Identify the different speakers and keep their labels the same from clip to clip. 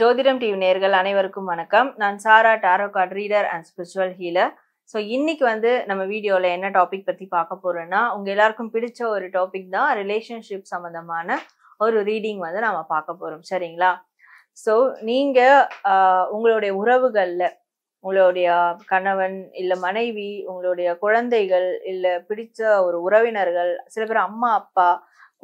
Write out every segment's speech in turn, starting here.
Speaker 1: ஜோதிடம் டிவி நேர்கள் அனைவருக்கும் வணக்கம் நான் Sara tarot card reader and spiritual healer so இன்னைக்கு வந்து நம்ம வீடியோவில் என்ன டாபிக் பற்றி பார்க்க போகிறோன்னா உங்கள் எல்லாருக்கும் பிடிச்ச ஒரு டாபிக் தான் ரிலேஷன்ஷிப் சம்மந்தமான ஒரு ரீடிங் வந்து நம்ம பார்க்க போகிறோம் சரிங்களா ஸோ நீங்கள் உங்களுடைய உறவுகளில் உங்களுடைய கணவன் இல்லை மனைவி உங்களுடைய குழந்தைகள் இல்லை பிடிச்ச ஒரு உறவினர்கள் சில பேர் அம்மா அப்பா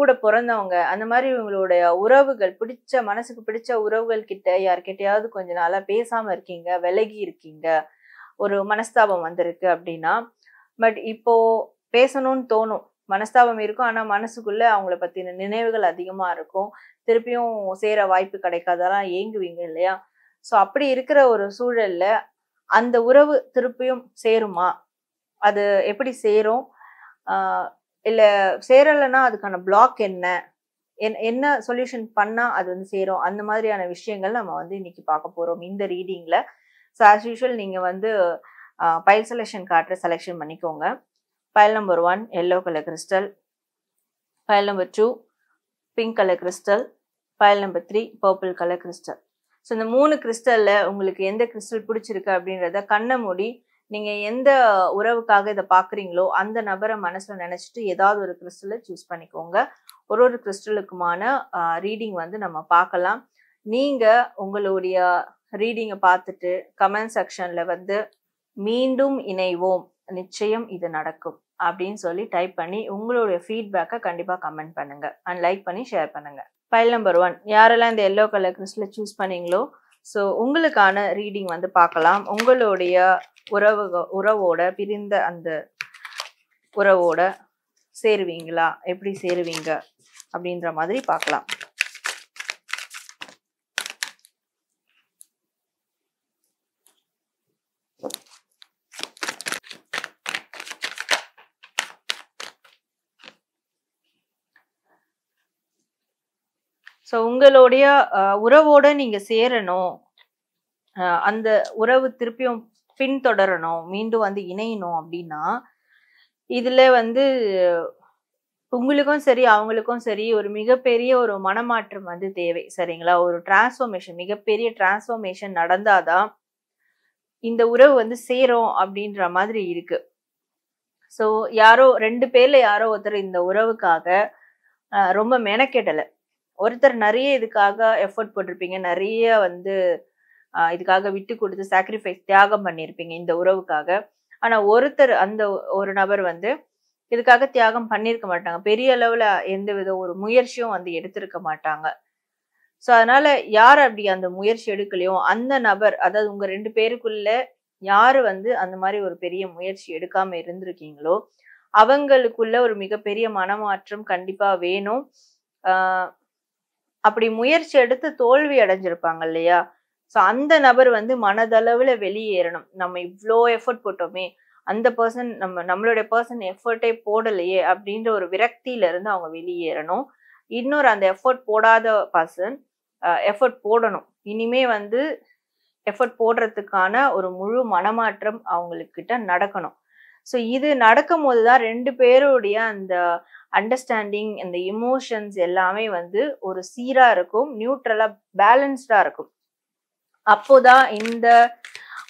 Speaker 1: கூட பிறந்தவங்க அந்த மாதிரி இவங்களுடைய உறவுகள் பிடிச்ச மனசுக்கு பிடிச்ச உறவுகள் கிட்ட யார்கிட்டயாவது கொஞ்ச நாளா பேசாம இருக்கீங்க விலகி இருக்கீங்க ஒரு மனஸ்தாபம் வந்திருக்கு அப்படின்னா பட் இப்போ பேசணும்னு தோணும் மனஸ்தாபம் இருக்கும் ஆனா மனசுக்குள்ள அவங்கள பத்தின நினைவுகள் அதிகமா இருக்கும் திருப்பியும் சேர வாய்ப்பு கிடைக்காதெல்லாம் ஏங்குவீங்க இல்லையா ஸோ அப்படி இருக்கிற ஒரு சூழல்ல அந்த உறவு திருப்பியும் சேருமா அது எப்படி சேரும் இல்லை சேரலைன்னா அதுக்கான பிளாக் என்ன என்ன சொல்யூஷன் பண்ணால் அது வந்து சேரும் அந்த மாதிரியான விஷயங்கள் நம்ம வந்து இன்னைக்கு பார்க்க போகிறோம் இந்த ரீடிங்கில் ஸோ ஆஸ் யூஷுவல் நீங்கள் வந்து பைல் செலெக்ஷன் காட்டுற செலெக்ஷன் பண்ணிக்கோங்க pile number one yellow colour crystal pile number two pink colour crystal pile number three purple colour crystal so இந்த மூணு கிறிஸ்டலில் உங்களுக்கு எந்த கிறிஸ்டல் பிடிச்சிருக்கு அப்படின்றத கண்ணை மூடி நீங்க எந்த உறவுக்காக இதை பாக்குறீங்களோ அந்த நபரை மனசுல நினைச்சிட்டு ஏதாவது ஒரு கிறிஸ்டல சூஸ் பண்ணிக்கோங்க ஒரு ஒரு கிறிஸ்டலுக்குமான ரீடிங் வந்து நம்ம பார்க்கலாம் நீங்க உங்களுடைய ரீடிங்கை பார்த்துட்டு கமெண்ட் செக்ஷன்ல வந்து மீண்டும் இணைவோம் நிச்சயம் இது நடக்கும் அப்படின்னு சொல்லி டைப் பண்ணி உங்களுடைய ஃபீட்பேக்கை கண்டிப்பாக கமெண்ட் பண்ணுங்க அண்ட் லைக் பண்ணி ஷேர் பண்ணுங்க ஃபைல் நம்பர் ஒன் யாரெல்லாம் இந்த எல்லோ கலர் கிறிஸ்டில் சூஸ் பண்ணீங்களோ ஸோ உங்களுக்கான ரீடிங் வந்து பார்க்கலாம் உங்களுடைய உறவு உறவோட பிரிந்த அந்த உறவோட சேருவீங்களா எப்படி சேருவீங்க அப்படின்ற மாதிரி பார்க்கலாம் உங்களுடைய உறவோட நீங்க சேரணும் அந்த உறவு திருப்பியும் பின்தொடரணும் மீண்டும் வந்து இணையணும் அப்படின்னா இதுல வந்து உங்களுக்கும் சரி அவங்களுக்கும் சரி ஒரு மிகப்பெரிய ஒரு மனமாற்றம் வந்து தேவை சரிங்களா ஒரு டிரான்ஸ்ஃபர்மேஷன் மிகப்பெரிய டிரான்ஸ்ஃபர்மேஷன் நடந்தாதான் இந்த உறவு வந்து சேரும் அப்படின்ற மாதிரி இருக்கு ஸோ யாரோ ரெண்டு பேர்ல யாரோ ஒருத்தர் இந்த உறவுக்காக ரொம்ப மெனக்கெடலை ஒருத்தர் நிறைய இதுக்காக எஃபர்ட் போட்டிருப்பீங்க நிறைய வந்து இதுக்காக விட்டு கொடுத்து சாக்ரிஃபைஸ் தியாகம் பண்ணியிருப்பீங்க இந்த உறவுக்காக ஆனால் ஒருத்தர் அந்த ஒரு நபர் வந்து இதுக்காக தியாகம் பண்ணியிருக்க மாட்டாங்க பெரிய அளவில் எந்த வித ஒரு முயற்சியும் வந்து எடுத்திருக்க மாட்டாங்க ஸோ அதனால யார் அப்படி அந்த முயற்சி எடுக்கலையோ அந்த நபர் அதாவது உங்கள் ரெண்டு பேருக்குள்ள யார் வந்து அந்த மாதிரி ஒரு பெரிய முயற்சி எடுக்காம இருந்திருக்கீங்களோ அவங்களுக்குள்ள ஒரு மிகப்பெரிய மனமாற்றம் கண்டிப்பாக வேணும் அப்படி முயற்சி எடுத்து தோல்வி அடைஞ்சிருப்பாங்க இல்லையா ஸோ அந்த நபர் வந்து மனதளவில் வெளியேறணும் நம்ம இவ்வளோ எஃபர்ட் போட்டோமே அந்த பர்சன் நம்ம நம்மளுடைய பர்சன் எஃபர்ட்டே போடலையே அப்படின்ற ஒரு விரக்தியிலேருந்து அவங்க வெளியேறணும் இன்னொரு அந்த எஃபர்ட் போடாத பர்சன் எஃபர்ட் போடணும் இனிமே வந்து எஃபர்ட் போடுறதுக்கான ஒரு முழு மனமாற்றம் அவங்களுக்கிட்ட நடக்கணும் ஸோ இது நடக்கும் போது தான் ரெண்டு பேருடைய அந்த அண்டர்ஸ்டாண்டிங் இந்த இமோஷன்ஸ் எல்லாமே வந்து ஒரு சீராக இருக்கும் நியூட்ரலாக பேலன்ஸ்டாக இருக்கும் அப்போதான் இந்த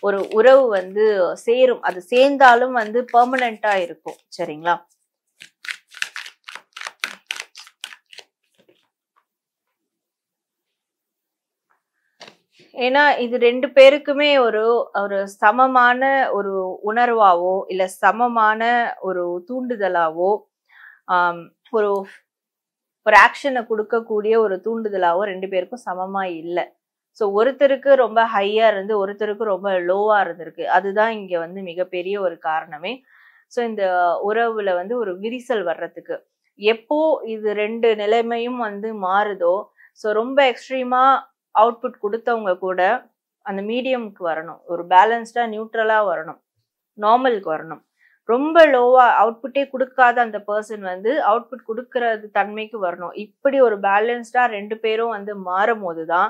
Speaker 1: ஒரு உறவு வந்து சேரும் அது சேர்ந்தாலும் வந்து பெர்மனண்ட்டாக இருக்கும் சரிங்களா ஏன்னா இது ரெண்டு பேருக்குமே ஒரு ஒரு சமமான ஒரு உணர்வாவோ இல்ல சமமான ஒரு தூண்டுதலாவோ ஒரு ஒரு ஆக்ஷனை கொடுக்கக்கூடிய ஒரு தூண்டுதலாவோ ரெண்டு பேருக்கும் சமமா இல்லை ஸோ ஒருத்தருக்கு ரொம்ப ஹையா இருந்து ஒருத்தருக்கு ரொம்ப லோவா இருந்திருக்கு அதுதான் இங்க வந்து மிகப்பெரிய ஒரு காரணமே ஸோ இந்த உறவுல வந்து ஒரு விரிசல் வர்றதுக்கு எப்போ இது ரெண்டு நிலைமையும் வந்து மாறுதோ ஸோ ரொம்ப எக்ஸ்ட்ரீமா அவுட்புட் கொடுத்தவங்க கூட அந்த மீடியமுக்கு வரணும் ஒரு பேலன்ஸ்டாக நியூட்ரலாக வரணும் நார்மலுக்கு வரணும் ரொம்ப லோவாக அவுட்புட்டே கொடுக்காத அந்த பர்சன் வந்து அவுட்புட் கொடுக்கறது தன்மைக்கு வரணும் இப்படி ஒரு பேலன்ஸ்டாக ரெண்டு பேரும் வந்து மாறும் போது தான்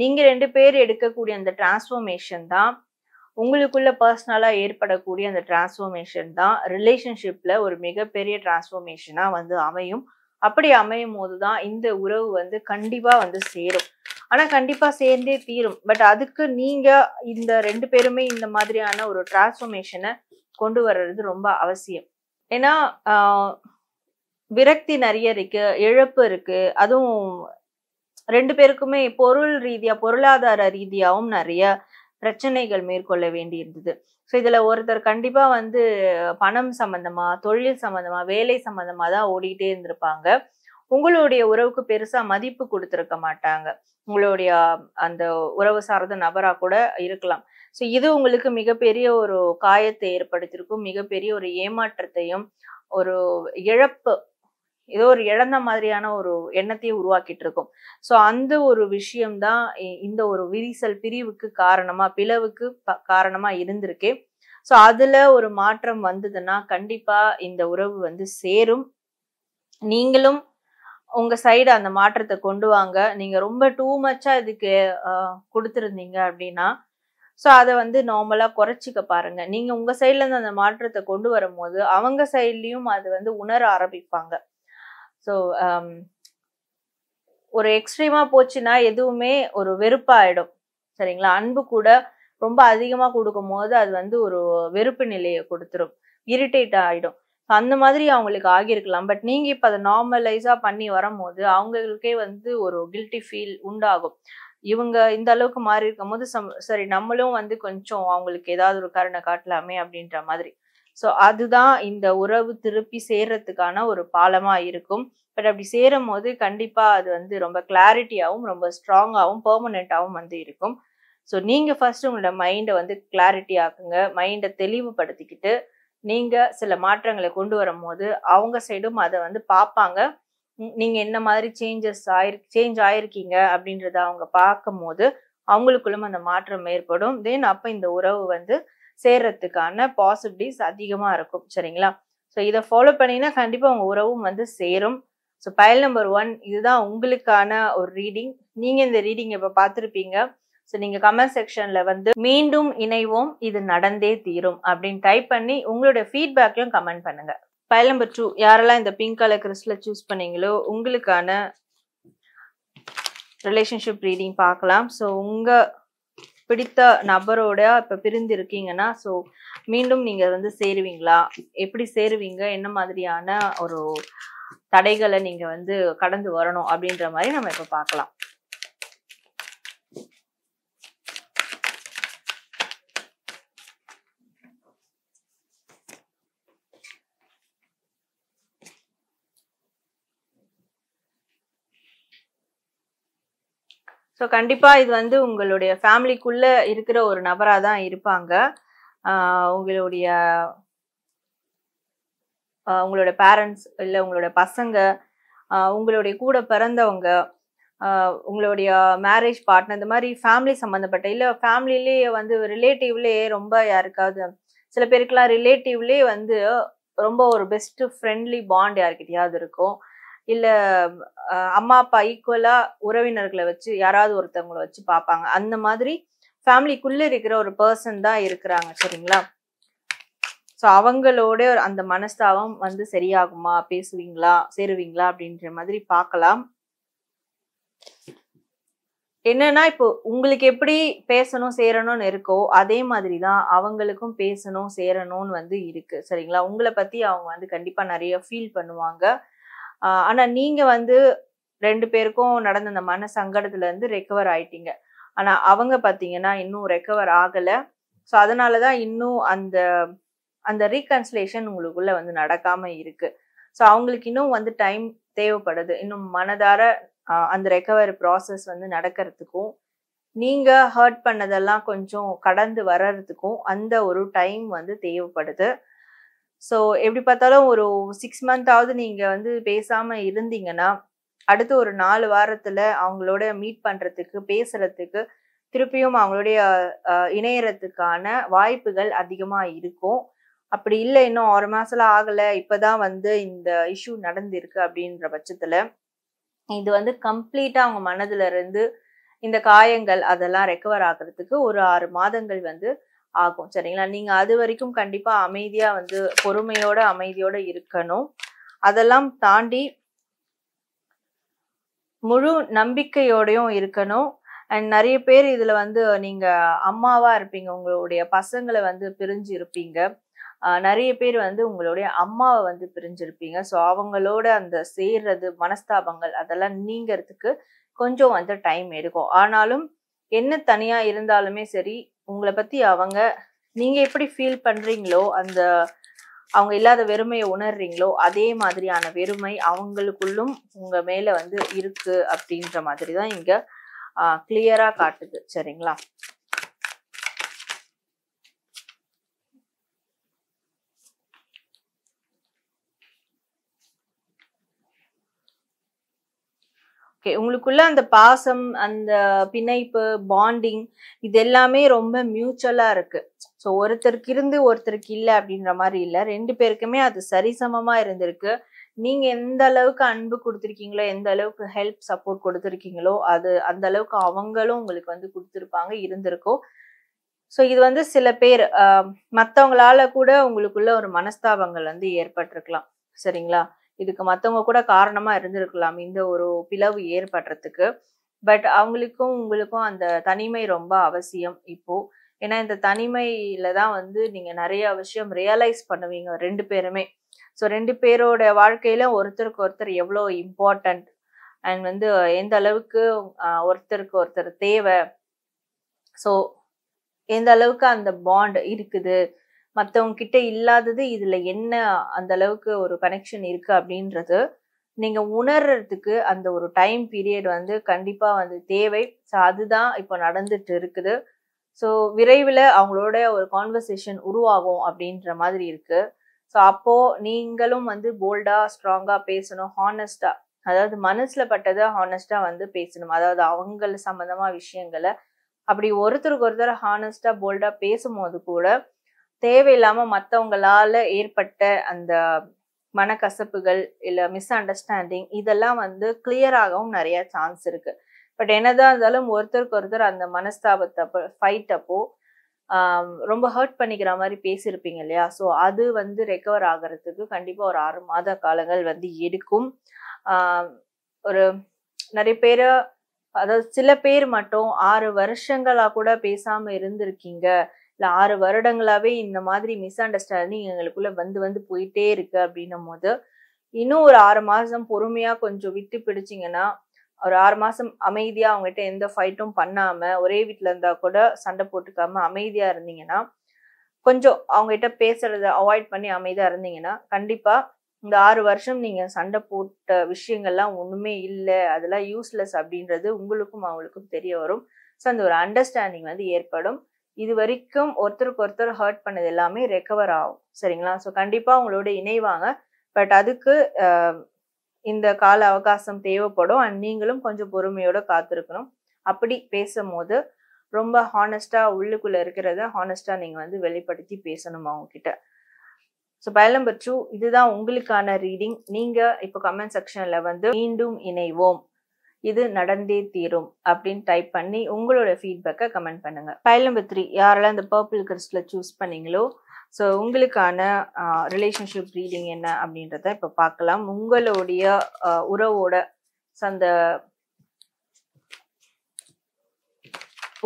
Speaker 1: நீங்கள் ரெண்டு பேர் எடுக்கக்கூடிய அந்த டிரான்ஸ்ஃபர்மேஷன் தான் உங்களுக்குள்ள பர்சனலாக ஏற்படக்கூடிய அந்த டிரான்ஸ்ஃபர்மேஷன் தான் ரிலேஷன்ஷிப்பில் ஒரு மிகப்பெரிய டிரான்ஸ்ஃபர்மேஷனாக வந்து அமையும் அப்படி அமையும் போது தான் இந்த உறவு வந்து கண்டிப்பாக வந்து சேரும் ஆனால் கண்டிப்பாக சேர்ந்தே தீரும் பட் அதுக்கு நீங்கள் இந்த ரெண்டு பேருமே இந்த மாதிரியான ஒரு டிரான்ஸ்ஃபர்மேஷனை கொண்டு வர்றது ரொம்ப அவசியம் ஏன்னா விரக்தி நிறைய இருக்கு இழப்பு இருக்கு அதுவும் ரெண்டு பேருக்குமே பொருள் ரீதியா பொருளாதார ரீதியாகவும் நிறைய பிரச்சனைகள் மேற்கொள்ள வேண்டி இருந்தது ஸோ இதில் ஒருத்தர் கண்டிப்பாக வந்து பணம் சம்மந்தமாக தொழில் சம்மந்தமாக வேலை சம்மந்தமாக தான் ஓடிக்கிட்டே இருந்திருப்பாங்க உங்களுடைய உறவுக்கு பெருசா மதிப்பு கொடுத்துருக்க மாட்டாங்க உங்களுடைய அந்த உறவு சார்ந்த நபரா கூட இருக்கலாம் ஸோ இது உங்களுக்கு மிகப்பெரிய ஒரு காயத்தை ஏற்படுத்தியிருக்கும் மிகப்பெரிய ஒரு ஏமாற்றத்தையும் ஒரு இழப்பு ஏதோ ஒரு இழந்த மாதிரியான ஒரு எண்ணத்தையும் உருவாக்கிட்டு இருக்கும் ஸோ அந்த ஒரு விஷயம்தான் இந்த ஒரு விரிசல் பிரிவுக்கு காரணமா பிளவுக்கு காரணமா இருந்திருக்கே ஸோ அதுல ஒரு மாற்றம் வந்ததுன்னா கண்டிப்பா இந்த உறவு வந்து சேரும் நீங்களும் உங்க சைடு அந்த மாற்றத்தை கொண்டு வாங்க நீங்க ரொம்ப டூ மச்சா இதுக்கு கொடுத்துருந்தீங்க அப்படின்னா ஸோ அதை வந்து நார்மலாக குறைச்சிக்க பாருங்க நீங்கள் உங்கள் சைட்லேருந்து அந்த மாற்றத்தை கொண்டு வரும்போது அவங்க சைட்லேயும் அது வந்து உணர ஆரம்பிப்பாங்க ஸோ um, ஒரு எக்ஸ்ட்ரீமாக போச்சுன்னா எதுவுமே ஒரு வெறுப்பாயிடும் சரிங்களா அன்பு கூட ரொம்ப அதிகமாக கொடுக்கும் போது அது வந்து ஒரு வெறுப்பு நிலையை கொடுத்துரும் இரிட்டேட் ஆகிடும் அந்த மாதிரி அவங்களுக்கு ஆகியிருக்கலாம் பட் நீங்கள் இப்போ அதை நார்மலைஸாக பண்ணி வரும்போது அவங்களுக்கே வந்து ஒரு கில்ட்டி ஃபீல் உண்டாகும் இவங்க இந்த அளவுக்கு மாறி இருக்கும் போது சரி நம்மளும் வந்து கொஞ்சம் அவங்களுக்கு ஏதாவது ஒரு காரணம் காட்டலாமே அப்படின்ற மாதிரி ஸோ அதுதான் இந்த உறவு திருப்பி சேர்றதுக்கான ஒரு பாலமாக இருக்கும் பட் அப்படி சேரும் போது கண்டிப்பாக அது வந்து ரொம்ப கிளாரிட்டியாகவும் ரொம்ப ஸ்ட்ராங்காகவும் பெர்மனெண்ட்டாகவும் வந்து இருக்கும் ஸோ நீங்கள் ஃபர்ஸ்ட் உங்களோட மைண்டை வந்து கிளாரிட்டி ஆக்குங்க மைண்டை தெளிவுபடுத்திக்கிட்டு நீங்கள் சில மாற்றங்களை கொண்டு வரும்போது அவங்க சைடும் அதை வந்து பார்ப்பாங்க நீங்கள் என்ன மாதிரி சேஞ்சஸ் ஆயிரு சேஞ்ச் ஆயிருக்கீங்க அப்படின்றத அவங்க பார்க்கும்போது அவங்களுக்குள்ளும் அந்த மாற்றம் ஏற்படும் தென் அப்போ இந்த உறவு வந்து சேர்றதுக்கான பாசிபிலிட்டிஸ் அதிகமாக இருக்கும் சரிங்களா ஸோ இதை ஃபாலோ பண்ணிங்கன்னா கண்டிப்பாக உங்கள் உறவும் வந்து சேரும் ஸோ பயல் நம்பர் ஒன் இதுதான் உங்களுக்கான ஒரு ரீடிங் நீங்கள் இந்த ரீடிங் இப்போ பார்த்துருப்பீங்க ஸோ நீங்கள் கமெண்ட் செக்ஷனில் வந்து மீண்டும் இணைவோம் இது நடந்தே தீரும் அப்படின்னு டைப் பண்ணி உங்களுடைய ஃபீட்பேக்கையும் கமெண்ட் பண்ணுங்கள் பயல் நம்பர் டூ யாரெல்லாம் இந்த பிங்க் கலர் கிறிஸ்டில் சூஸ் பண்ணீங்களோ உங்களுக்கான ரிலேஷன்ஷிப் ரீடிங் பார்க்கலாம் ஸோ உங்கள் பிடித்த நபரோட இப்போ பிரிந்து இருக்கீங்கன்னா ஸோ மீண்டும் நீங்கள் வந்து சேருவீங்களா எப்படி சேருவீங்க என்ன மாதிரியான ஒரு தடைகளை நீங்கள் வந்து கடந்து வரணும் அப்படின்ற மாதிரி நம்ம இப்போ பார்க்கலாம் ஸோ கண்டிப்பாக இது வந்து உங்களுடைய ஃபேமிலிக்குள்ளே இருக்கிற ஒரு நபராக தான் இருப்பாங்க உங்களுடைய உங்களோட பேரண்ட்ஸ் இல்லை உங்களோட பசங்க உங்களுடைய கூட பிறந்தவங்க உங்களுடைய மேரேஜ் பார்ட்னர் இந்த மாதிரி ஃபேமிலி சம்மந்தப்பட்ட இல்லை ஃபேமிலிலேயே வந்து ரிலேட்டிவ்லேயே ரொம்ப யாருக்காவது சில பேருக்கெல்லாம் ரிலேட்டிவ்லேயே வந்து ரொம்ப ஒரு பெஸ்ட்டு ஃப்ரெண்ட்லி பாண்ட் யாருக்கிட்டையாவது இருக்கும் இல்லை அம்மா அப்பா ஈக்குவலாக உறவினர்களை வச்சு யாராவது ஒருத்தவங்களை வச்சு பார்ப்பாங்க அந்த மாதிரி ஃபேமிலிக்குள்ளே இருக்கிற ஒரு பர்சன் தான் இருக்கிறாங்க சரிங்களா ஸோ அவங்களோட அந்த மனஸ்தாவம் வந்து சரியாகுமா பேசுவீங்களா சேருவீங்களா அப்படின்ற மாதிரி பார்க்கலாம் என்னன்னா இப்போ உங்களுக்கு எப்படி பேசணும் சேரணும்னு இருக்கோ அதே மாதிரி தான் அவங்களுக்கும் பேசணும் சேரணும்னு வந்து இருக்கு சரிங்களா உங்களை பத்தி அவங்க வந்து கண்டிப்பா நிறைய ஃபீல் பண்ணுவாங்க ஆனா நீங்க வந்து ரெண்டு பேருக்கும் நடந்த அந்த மன சங்கடத்துல இருந்து ரெக்கவர் ஆயிட்டீங்க ஆனா அவங்க பாத்தீங்கன்னா இன்னும் ரெக்கவர் ஆகல ஸோ அதனாலதான் இன்னும் அந்த அந்த ரீகன்சிலேஷன் உங்களுக்குள்ள வந்து நடக்காம இருக்கு ஸோ அவங்களுக்கு இன்னும் வந்து டைம் தேவைப்படுது இன்னும் மனதார அந்த ரெக்கவரி ப்ராசஸ் வந்து நடக்கிறதுக்கும் நீங்க ஹர்ட் பண்ணதெல்லாம் கொஞ்சம் கடந்து வர்றதுக்கும் அந்த ஒரு டைம் வந்து தேவைப்படுது ஸோ எப்படி பார்த்தாலும் ஒரு சிக்ஸ் மந்த்தாவது நீங்கள் வந்து பேசாமல் இருந்தீங்கன்னா அடுத்து ஒரு நாலு வாரத்தில் அவங்களோட மீட் பண்ணுறதுக்கு பேசுகிறதுக்கு திருப்பியும் அவங்களுடைய இணையறதுக்கான வாய்ப்புகள் அதிகமாக இருக்கும் அப்படி இல்லை இன்னும் ஆறு மாசத்துல ஆகலை இப்போதான் வந்து இந்த இஷ்யூ நடந்திருக்கு அப்படின்ற பட்சத்தில் இது வந்து கம்ப்ளீட்டாக அவங்க மனதில் இருந்து இந்த காயங்கள் அதெல்லாம் ரெக்கவர் ஆகிறதுக்கு ஒரு ஆறு மாதங்கள் வந்து ஆகும் சரிங்களா நீங்க அது வரைக்கும் கண்டிப்பா அமைதியா வந்து பொறுமையோட அமைதியோட இருக்கணும் அதெல்லாம் தாண்டி முழு நம்பிக்கையோடையும் இருக்கணும் அண்ட் நிறைய பேர் இதுல வந்து நீங்க அம்மாவா இருப்பீங்க உங்களுடைய பசங்களை வந்து பிரிஞ்சு இருப்பீங்க நிறைய பேர் வந்து உங்களுடைய அம்மாவை வந்து பிரிஞ்சிருப்பீங்க ஸோ அவங்களோட அந்த சேர்றது மனஸ்தாபங்கள் அதெல்லாம் நீங்கிறதுக்கு கொஞ்சம் வந்து டைம் எடுக்கும் ஆனாலும் என்ன தனியா இருந்தாலுமே சரி உங்களை பற்றி அவங்க நீங்கள் எப்படி ஃபீல் பண்ணுறீங்களோ அந்த அவங்க இல்லாத வெறுமையை உணர்றீங்களோ அதே மாதிரியான வெறுமை அவங்களுக்குள்ளும் உங்கள் மேலே வந்து இருக்குது அப்படின்ற மாதிரி தான் இங்கே கிளியரா காட்டுது சரிங்களா ஓகே உங்களுக்குள்ள அந்த பாசம் அந்த பிணைப்பு பாண்டிங் இது எல்லாமே ரொம்ப மியூச்சுவலா இருக்கு ஸோ ஒருத்தருக்கு இருந்து ஒருத்தருக்கு இல்லை அப்படின்ற மாதிரி இல்லை ரெண்டு பேருக்குமே அது சரிசமமா இருந்திருக்கு நீங்க எந்த அளவுக்கு அன்பு கொடுத்துருக்கீங்களோ எந்த அளவுக்கு ஹெல்ப் சப்போர்ட் கொடுத்துருக்கீங்களோ அது அந்த அளவுக்கு அவங்களும் உங்களுக்கு வந்து கொடுத்துருப்பாங்க இருந்திருக்கோ ஸோ இது வந்து சில பேர் மற்றவங்களால கூட உங்களுக்குள்ள ஒரு மனஸ்தாபங்கள் வந்து ஏற்பட்டிருக்கலாம் சரிங்களா இதுக்கு மற்றவங்க கூட காரணமாக இருந்திருக்கலாம் இந்த ஒரு பிளவு ஏற்படுறதுக்கு பட் அவங்களுக்கும் உங்களுக்கும் அந்த தனிமை ரொம்ப அவசியம் இப்போது ஏன்னா இந்த தனிமையில தான் வந்து நீங்கள் நிறைய விஷயம் ரியலைஸ் பண்ணுவீங்க ரெண்டு பேருமே ஸோ ரெண்டு பேரோட வாழ்க்கையில் ஒருத்தருக்கு ஒருத்தர் எவ்வளோ இம்பார்ட்டண்ட் அண்ட் வந்து எந்த அளவுக்கு ஒருத்தருக்கு ஒருத்தர் தேவை ஸோ எந்த அளவுக்கு அந்த பாண்ட் இருக்குது மற்றவங்க கிட்ட இல்லாதது இதுல என்ன அந்த அளவுக்கு ஒரு கனெக்ஷன் இருக்கு அப்படின்றது நீங்க உணர்றதுக்கு அந்த ஒரு டைம் பீரியட் வந்து கண்டிப்பா வந்து தேவை ஸோ அதுதான் இப்போ நடந்துட்டு இருக்குது ஸோ விரைவில் அவங்களோட ஒரு கான்வர்சேஷன் உருவாகும் அப்படின்ற மாதிரி இருக்கு ஸோ அப்போ நீங்களும் வந்து போல்டா ஸ்ட்ராங்கா பேசணும் ஹானஸ்டா அதாவது மனசுல பட்டதை ஹானஸ்டா வந்து பேசணும் அதாவது அவங்கள சம்பந்தமா விஷயங்களை அப்படி ஒருத்தருக்கு ஒருத்தர் ஹானஸ்டா போல்டா பேசும்போது கூட தேவையில்லாம மற்றவங்களால ஏற்பட்ட அந்த மனக்கசப்புகள் இல்லை மிஸ் அண்டர்ஸ்டாண்டிங் இதெல்லாம் வந்து ஆகவும் நிறைய சான்ஸ் இருக்கு பட் என்னதான் இருந்தாலும் ஒருத்தருக்கு ஒருத்தர் அந்த மனஸ்தாபத்தை ஃபைட் அப்போ ரொம்ப ஹர்ட் பண்ணிக்கிற மாதிரி பேசியிருப்பீங்க இல்லையா ஸோ அது வந்து ரெக்கவர் ஆகிறதுக்கு கண்டிப்பாக ஒரு ஆறு மாத காலங்கள் வந்து எடுக்கும் ஒரு நிறைய பேர் அதாவது சில பேர் மட்டும் ஆறு வருஷங்களாக கூட பேசாமல் இருந்திருக்கீங்க இல்லை ஆறு வருடங்களாகவே இந்த மாதிரி மிஸ் அண்டர்ஸ்டாண்டிங் எங்களுக்குள்ளே வந்து வந்து போயிட்டே இருக்கு அப்படின்னும் போது இன்னும் ஒரு ஆறு மாதம் பொறுமையாக கொஞ்சம் விட்டு பிடிச்சிங்கன்னா ஒரு ஆறு மாதம் அமைதியாக அவங்ககிட்ட எந்த ஃபைட்டும் பண்ணாமல் ஒரே வீட்டில் இருந்தால் கூட சண்டை போட்டுக்காம அமைதியாக இருந்தீங்கன்னா கொஞ்சம் அவங்ககிட்ட பேசுகிறத அவாய்ட் பண்ணி அமைதியாக இருந்தீங்கன்னா கண்டிப்பாக இந்த ஆறு வருஷம் நீங்கள் சண்டை போட்ட விஷயங்கள்லாம் ஒன்றுமே இல்லை அதெல்லாம் யூஸ்லெஸ் அப்படின்றது உங்களுக்கும் அவங்களுக்கும் தெரிய வரும் ஸோ அந்த ஒரு அண்டர்ஸ்டாண்டிங் வந்து ஏற்படும் இது வரைக்கும் ஒருத்தருக்கு ஒருத்தர் ஹர்ட் பண்ணது எல்லாமே ரெக்கவர் ஆகும் சரிங்களா ஸோ கண்டிப்பாக உங்களோட இணைவாங்க பட் அதுக்கு இந்த கால அவகாசம் தேவைப்படும் அண்ட் நீங்களும் கொஞ்சம் பொறுமையோட காத்திருக்கணும் அப்படி பேசும்போது ரொம்ப ஹானஸ்டாக உள்ளுக்குள்ளே இருக்கிறத ஹானஸ்டாக நீங்கள் வந்து வெளிப்படுத்தி பேசணும் அவங்கக்கிட்ட ஸோ பயல் நம்பர் டூ இதுதான் உங்களுக்கான ரீடிங் நீங்கள் இப்போ கமெண்ட் செக்ஷனில் வந்து மீண்டும் இணைவோம் இது நடந்தே தீரும் அப்படின்னு டைப் பண்ணி உங்களோட ஃபீட்பேக்கை கமெண்ட் பண்ணுங்க ஃபைல் நம்பர் த்ரீ யாரெல்லாம் இந்த பர்பிள் கிரிஸ்டில் சூஸ் பண்ணீங்களோ ஸோ உங்களுக்கான ரிலேஷன்ஷிப் ரீடிங் என்ன அப்படின்றத இப்போ பார்க்கலாம் உங்களுடைய உறவோட அந்த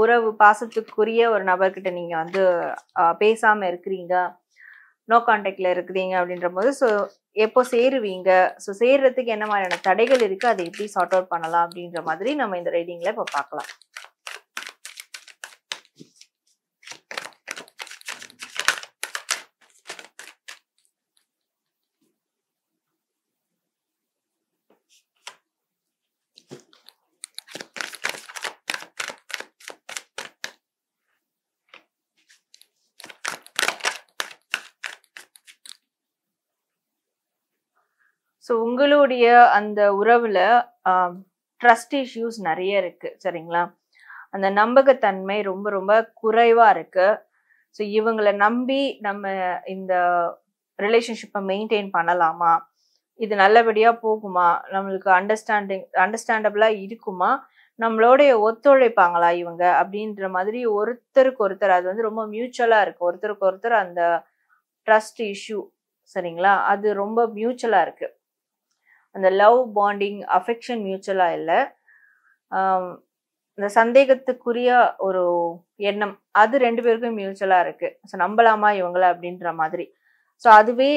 Speaker 1: உறவு பாசத்துக்குரிய ஒரு நபர்கிட்ட நீங்கள் வந்து பேசாமல் இருக்கிறீங்க நோ கான்டாக்டில் இருக்கிறீங்க அப்படின்ற போது ஸோ எப்போ சேருவீங்க ஸோ சேர்றதுக்கு என்ன மாதிரியான தடைகள் இருக்குது அதை எப்படி சார்ட் அவுட் பண்ணலாம் அப்படின்ற மாதிரி நம்ம இந்த ரைடிங்கில் இப்போ பார்க்கலாம் ஸோ உங்களுடைய அந்த உறவில் ட்ரஸ்ட் இஷ்யூஸ் நிறைய இருக்குது சரிங்களா அந்த நம்பகத்தன்மை ரொம்ப ரொம்ப குறைவாக இருக்குது ஸோ இவங்களை நம்பி நம்ம இந்த ரிலேஷன்ஷிப்பை மெயின்டைன் பண்ணலாமா இது நல்லபடியாக போகுமா நம்மளுக்கு அண்டர்ஸ்டாண்டிங் அண்டர்ஸ்டாண்டபிளாக இருக்குமா நம்மளோடைய ஒத்துழைப்பாங்களா இவங்க அப்படின்ற மாதிரி ஒருத்தருக்கு ஒருத்தர் அது வந்து ரொம்ப மியூச்சுவலாக இருக்குது ஒருத்தருக்கு ஒருத்தர் அந்த ட்ரஸ்ட் இஷ்யூ சரிங்களா அது ரொம்ப மியூச்சுவலாக இருக்குது அந்த லவ் பாண்டிங் அஃபெக்ஷன் மியூச்சுவலாக இல்லை இந்த சந்தேகத்துக்குரிய ஒரு எண்ணம் அது ரெண்டு பேருக்கும் மியூச்சுவலாக இருக்குது ஸோ நம்பலாமா இவங்கள அப்படின்ற மாதிரி ஸோ அதுவே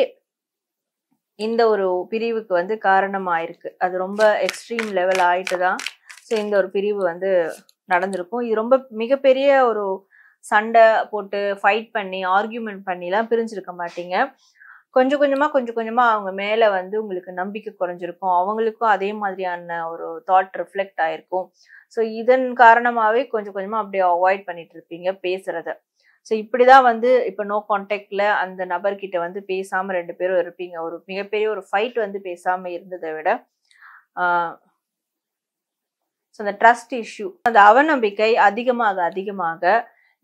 Speaker 1: இந்த ஒரு பிரிவுக்கு வந்து காரணமாயிருக்கு அது ரொம்ப எக்ஸ்ட்ரீம் லெவல் ஆயிட்டு தான் ஸோ இந்த ஒரு பிரிவு வந்து நடந்திருக்கும் இது ரொம்ப மிகப்பெரிய ஒரு சண்டை போட்டு ஃபைட் பண்ணி ஆர்கியூமெண்ட் பண்ணிலாம் பிரிஞ்சிருக்க மாட்டீங்க கொஞ்சம் கொஞ்சமாக கொஞ்சம் கொஞ்சமாக அவங்க மேலே வந்து உங்களுக்கு நம்பிக்கை குறைஞ்சிருக்கும் அவங்களுக்கும் அதே மாதிரியான ஒரு தாட் ரிஃப்ளெக்ட் ஆயிருக்கும் ஸோ இதன் காரணமாகவே கொஞ்சம் கொஞ்சமாக அப்படியே அவாய்ட் பண்ணிட்டு இருப்பீங்க பேசுறத ஸோ இப்படி தான் வந்து இப்போ நோ கான்டாக்டில் அந்த நபர்கிட்ட வந்து பேசாமல் ரெண்டு பேரும் இருப்பீங்க ஒரு மிகப்பெரிய ஒரு ஃபைட் வந்து பேசாமல் இருந்ததை விட ஸோ அந்த ட்ரஸ்ட் இஷ்யூ அந்த அவநம்பிக்கை அதிகமாக அதிகமாக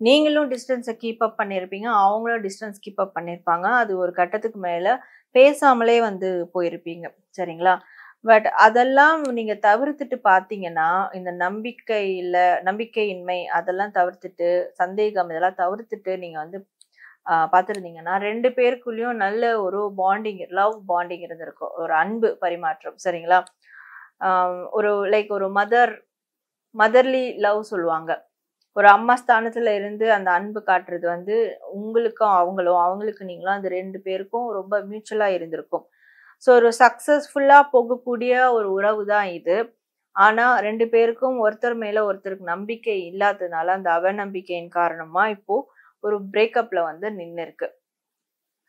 Speaker 1: நீங்களும் டிஸ்டன்ஸை கீப் அப் பண்ணியிருப்பீங்க அவங்களும் டிஸ்டன்ஸ் கீப் அப் பண்ணியிருப்பாங்க அது ஒரு கட்டத்துக்கு மேலே பேசாமலே வந்து போயிருப்பீங்க சரிங்களா பட் அதெல்லாம் நீங்கள் தவிர்த்துட்டு பார்த்தீங்கன்னா இந்த இல்லை நம்பிக்கையின்மை அதெல்லாம் தவிர்த்துட்டு சந்தேகம் இதெல்லாம் தவிர்த்துட்டு நீங்கள் வந்து பார்த்துருந்தீங்கன்னா ரெண்டு பேருக்குள்ளேயும் நல்ல ஒரு பாண்டிங் லவ் பாண்டிங் இருந்திருக்கும் ஒரு அன்பு பரிமாற்றம் சரிங்களா ஒரு லைக் ஒரு மதர் மதர்லி லவ் சொல்லுவாங்க ஒரு அம்மா ஸ்தானத்துல இருந்து அந்த அன்பு காட்டுறது வந்து உங்களுக்கும் அவங்களும் அவங்களுக்கு நீங்களும் அந்த ரெண்டு பேருக்கும் ரொம்ப மியூச்சுவலா இருந்திருக்கும் ஸோ ஒரு சக்சஸ்ஃபுல்லா போகக்கூடிய ஒரு உறவு தான் இது ஆனா ரெண்டு பேருக்கும் ஒருத்தர் மேல ஒருத்தருக்கு நம்பிக்கை இல்லாததுனால அந்த அவநம்பிக்கையின் காரணமா இப்போ ஒரு பிரேக்கப்ல வந்து நின்று இருக்கு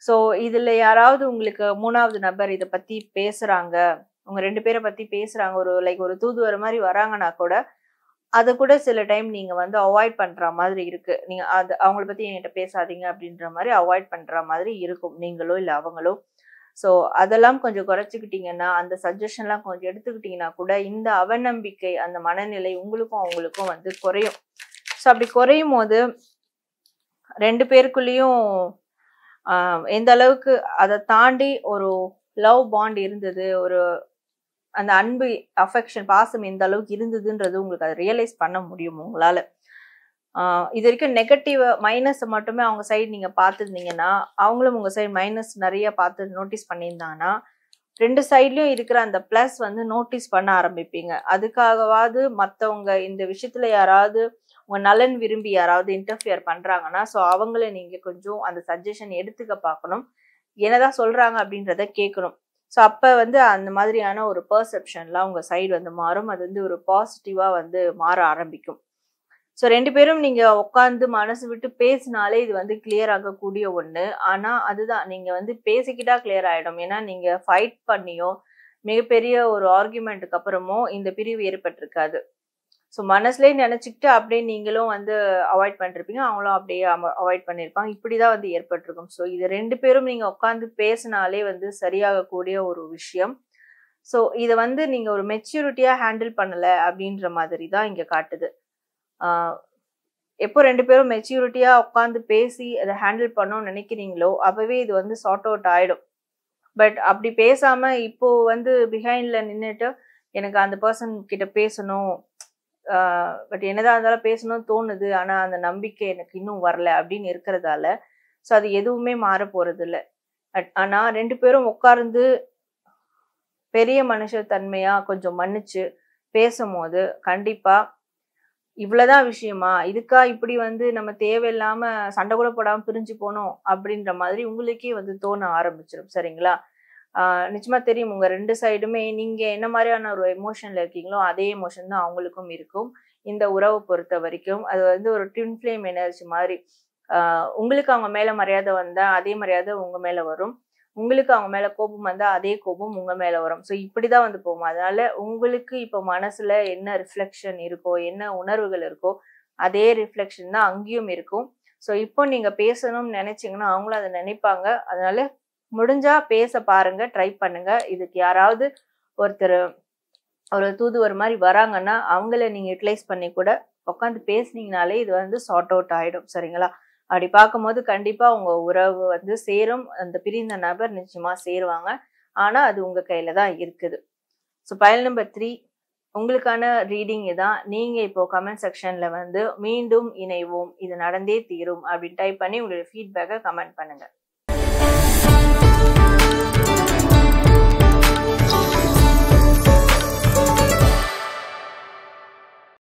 Speaker 1: ஸோ இதுல யாராவது உங்களுக்கு மூணாவது நபர் இதை பத்தி பேசுறாங்க உங்க ரெண்டு பேரை பத்தி பேசுறாங்க ஒரு லைக் ஒரு தூதுவர் மாதிரி வராங்கன்னா கூட அதை கூட சில டைம் நீங்கள் வந்து அவாய்ட் பண்ற மாதிரி இருக்குது நீங்கள் அது அவங்கள பற்றி என்கிட்ட பேசாதீங்க அப்படின்ற மாதிரி அவாய்ட் பண்ணுற மாதிரி இருக்கும் நீங்களோ இல்லை அவங்களோ ஸோ அதெல்லாம் கொஞ்சம் குறைச்சிக்கிட்டீங்கன்னா அந்த சஜஷன்லாம் கொஞ்சம் எடுத்துக்கிட்டிங்கன்னா கூட இந்த அவநம்பிக்கை அந்த மனநிலை உங்களுக்கும் அவங்களுக்கும் வந்து குறையும் ஸோ அப்படி குறையும் போது ரெண்டு பேருக்குள்ளேயும் எந்த அளவுக்கு அதை தாண்டி ஒரு லவ் பாண்ட் இருந்தது ஒரு அந்த அன்பு அஃபெக்ஷன் பாசம் எந்த அளவுக்கு இருந்ததுன்றது உங்களுக்கு அதை ரியலைஸ் பண்ண முடியும் உங்களால் இது வரைக்கும் நெகட்டிவ் மைனஸ் மட்டுமே அவங்க சைடு நீங்க பார்த்துருந்தீங்கன்னா அவங்களும் உங்க சைடு மைனஸ் நிறைய பார்த்து நோட்டீஸ் பண்ணியிருந்தாங்கன்னா ரெண்டு சைட்லயும் இருக்கிற அந்த பிளஸ் வந்து நோட்டீஸ் பண்ண ஆரம்பிப்பீங்க அதுக்காகவாவது மற்றவங்க இந்த விஷயத்துல யாராவது உங்க நலன் விரும்பி யாராவது இன்டர்ஃபியர் பண்றாங்கன்னா ஸோ அவங்கள நீங்க கொஞ்சம் அந்த சஜஷன் எடுத்துக்க பார்க்கணும் என்னதான் சொல்றாங்க அப்படின்றத கேட்கணும் ஸோ அப்போ வந்து அந்த மாதிரியான ஒரு பர்செப்ஷன்லாம் உங்கள் சைடு வந்து மாறும் அது வந்து ஒரு பாசிட்டிவாக வந்து மாற ஆரம்பிக்கும் ஸோ ரெண்டு பேரும் நீங்கள் உட்காந்து மனசு விட்டு பேசினாலே இது வந்து கிளியர் ஆகக்கூடிய ஒன்று ஆனால் அதுதான் நீங்கள் வந்து பேசிக்கிட்டா கிளியர் ஆகிடும் ஏன்னா நீங்கள் ஃபைட் பண்ணியோ மிகப்பெரிய ஒரு ஆர்குமெண்ட்டுக்கு அப்புறமோ இந்த பிரிவு ஏற்பட்டிருக்காது ஸோ மனசுலேயே நினச்சிக்கிட்டு அப்படியே நீங்களும் வந்து அவாய்ட் பண்ணிருப்பீங்க அவங்களும் அப்படியே அவாய்ட் பண்ணியிருப்பாங்க இப்படி தான் வந்து ஏற்பட்டிருக்கும் ஸோ இது ரெண்டு பேரும் நீங்கள் உட்காந்து பேசினாலே வந்து சரியாகக்கூடிய ஒரு விஷயம் ஸோ இதை வந்து நீங்கள் ஒரு மெச்சூரிட்டியாக ஹேண்டில் பண்ணலை அப்படின்ற மாதிரி தான் இங்கே காட்டுது எப்போ ரெண்டு பேரும் மெச்சூரிட்டியாக உட்காந்து பேசி அதை ஹேண்டில் பண்ணணும்னு நினைக்கிறீங்களோ அப்போவே இது வந்து சார்ட் அவுட் ஆகிடும் பட் அப்படி பேசாமல் இப்போது வந்து பிஹைண்டில் நின்றுட்டு எனக்கு அந்த பர்சன் கிட்ட பேசணும் பட் என்னதான் இருந்தாலும் பேசணும்னு தோணுது ஆனால் அந்த நம்பிக்கை எனக்கு இன்னும் வரல அப்படின்னு இருக்கிறதால ஸோ அது எதுவுமே மாற போகிறது இல்லை ஆனால் ரெண்டு பேரும் உட்கார்ந்து பெரிய தன்மையாக கொஞ்சம் மன்னிச்சு பேசும்போது கண்டிப்பாக இவ்வளோதான் விஷயமா இதுக்கா இப்படி வந்து நம்ம தேவையில்லாமல் சண்டை கூட போடாமல் பிரிஞ்சு போனோம் அப்படின்ற மாதிரி உங்களுக்கே வந்து தோண ஆரம்பிச்சிடும் சரிங்களா நிச்சயமா தெரியும் உங்க ரெண்டு சைடுமே நீங்க என்ன மாதிரியான ஒரு எமோஷன்ல இருக்கீங்களோ அதே எமோஷன் தான் அவங்களுக்கும் இருக்கும் இந்த உறவை பொறுத்த வரைக்கும் அது வந்து ஒரு ட்வின் ஃபிளேம் எனர்ஜி மாதிரி உங்களுக்கு அவங்க மேல மரியாதை வந்தா அதே மரியாதை உங்க மேல வரும் உங்களுக்கு அவங்க மேல கோபம் வந்தா அதே கோபம் உங்க மேல வரும் ஸோ இப்படிதான் வந்து போகும் அதனால உங்களுக்கு இப்போ மனசுல என்ன ரிஃப்ளெக்ஷன் இருக்கோ என்ன உணர்வுகள் இருக்கோ அதே ரிஃப்ளெக்ஷன் தான் அங்கேயும் இருக்கும் ஸோ இப்போ நீங்க பேசணும்னு நினைச்சீங்கன்னா அவங்களும் அதை நினைப்பாங்க அதனால முடிஞ்சா பேச பாருங்க ட்ரை பண்ணுங்க இதுக்கு யாராவது ஒருத்தர் ஒரு தூதுவர் மாதிரி வராங்கன்னா அவங்கள நீங்க யூட்டிலைஸ் பண்ணி கூட உட்காந்து பேசுனீங்கனாலே இது வந்து சார்ட் அவுட் ஆயிடும் சரிங்களா அப்படி பார்க்கும்போது கண்டிப்பா உங்க உறவு வந்து சேரும் அந்த பிரிந்த நபர் நிச்சயமா சேருவாங்க ஆனா அது உங்க கையில தான் இருக்குது ஸோ பயல் நம்பர் த்ரீ உங்களுக்கான ரீடிங் இதான் நீங்க இப்போ கமெண்ட் செக்ஷன்ல வந்து மீண்டும் இணைவோம் இது நடந்தே தீரும் அப்படின்னு டைப் பண்ணி உங்களுடைய ஃபீட்பேக்கை கமெண்ட் பண்ணுங்க